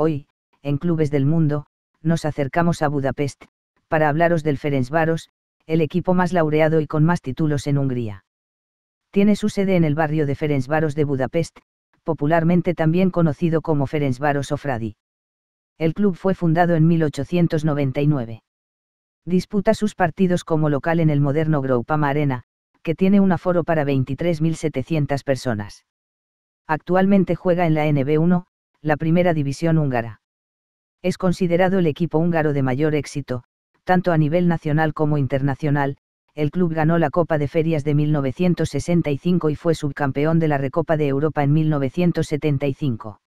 Hoy, en Clubes del Mundo, nos acercamos a Budapest, para hablaros del Ferencvaros, el equipo más laureado y con más títulos en Hungría. Tiene su sede en el barrio de Ferencvaros de Budapest, popularmente también conocido como Ferencváros o El club fue fundado en 1899. Disputa sus partidos como local en el moderno Groupama Arena, que tiene un aforo para 23.700 personas. Actualmente juega en la NB1, la primera división húngara. Es considerado el equipo húngaro de mayor éxito, tanto a nivel nacional como internacional, el club ganó la Copa de Ferias de 1965 y fue subcampeón de la Recopa de Europa en 1975.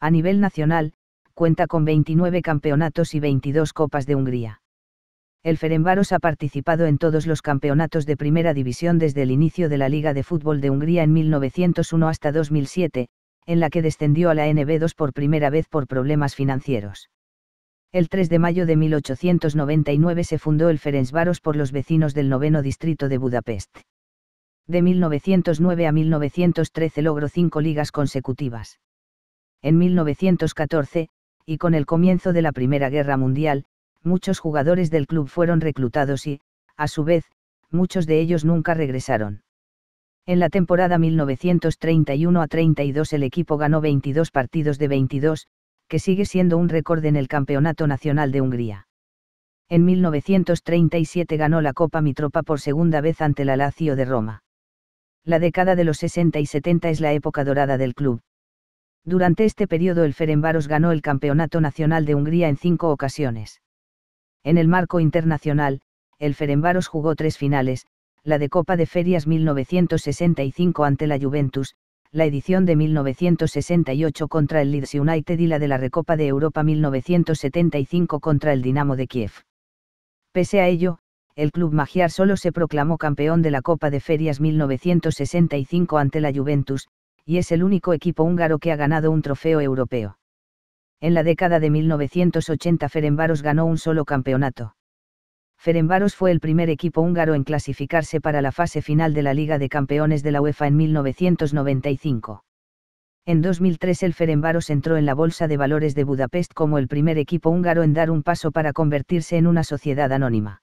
A nivel nacional, cuenta con 29 campeonatos y 22 Copas de Hungría. El Ferenbaros ha participado en todos los campeonatos de primera división desde el inicio de la Liga de Fútbol de Hungría en 1901 hasta 2007, en la que descendió a la NB2 por primera vez por problemas financieros. El 3 de mayo de 1899 se fundó el Ferencvaros por los vecinos del noveno distrito de Budapest. De 1909 a 1913 logró cinco ligas consecutivas. En 1914, y con el comienzo de la Primera Guerra Mundial, muchos jugadores del club fueron reclutados y, a su vez, muchos de ellos nunca regresaron. En la temporada 1931 a 32 el equipo ganó 22 partidos de 22, que sigue siendo un récord en el Campeonato Nacional de Hungría. En 1937 ganó la Copa Mitropa por segunda vez ante la Lazio de Roma. La década de los 60 y 70 es la época dorada del club. Durante este periodo el Ferenbaros ganó el Campeonato Nacional de Hungría en cinco ocasiones. En el marco internacional, el Ferenbaros jugó tres finales, la de Copa de Ferias 1965 ante la Juventus, la edición de 1968 contra el Leeds United y la de la Recopa de Europa 1975 contra el Dinamo de Kiev. Pese a ello, el club magiar solo se proclamó campeón de la Copa de Ferias 1965 ante la Juventus, y es el único equipo húngaro que ha ganado un trofeo europeo. En la década de 1980 Ferenbaros ganó un solo campeonato. Ferenbaros fue el primer equipo húngaro en clasificarse para la fase final de la Liga de Campeones de la UEFA en 1995. En 2003 el Ferenbaros entró en la Bolsa de Valores de Budapest como el primer equipo húngaro en dar un paso para convertirse en una sociedad anónima.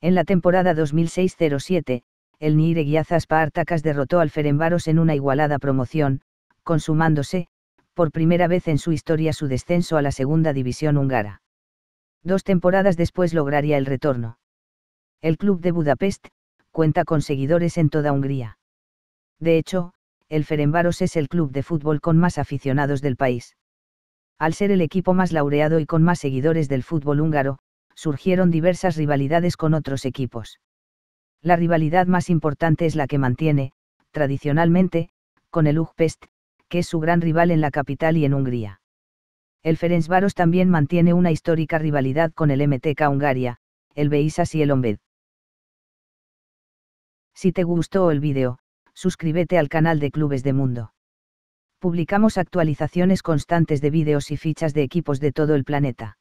En la temporada 2006-07, el Nyíregyháza Artakas derrotó al Ferenbaros en una igualada promoción, consumándose, por primera vez en su historia su descenso a la segunda división húngara. Dos temporadas después lograría el retorno. El club de Budapest cuenta con seguidores en toda Hungría. De hecho, el Ferenbaros es el club de fútbol con más aficionados del país. Al ser el equipo más laureado y con más seguidores del fútbol húngaro, surgieron diversas rivalidades con otros equipos. La rivalidad más importante es la que mantiene, tradicionalmente, con el Pest, que es su gran rival en la capital y en Hungría. El Ferencvaros también mantiene una histórica rivalidad con el MTK Hungaria, el Beisas y el Ombed. Si te gustó el vídeo, suscríbete al canal de Clubes de Mundo. Publicamos actualizaciones constantes de vídeos y fichas de equipos de todo el planeta.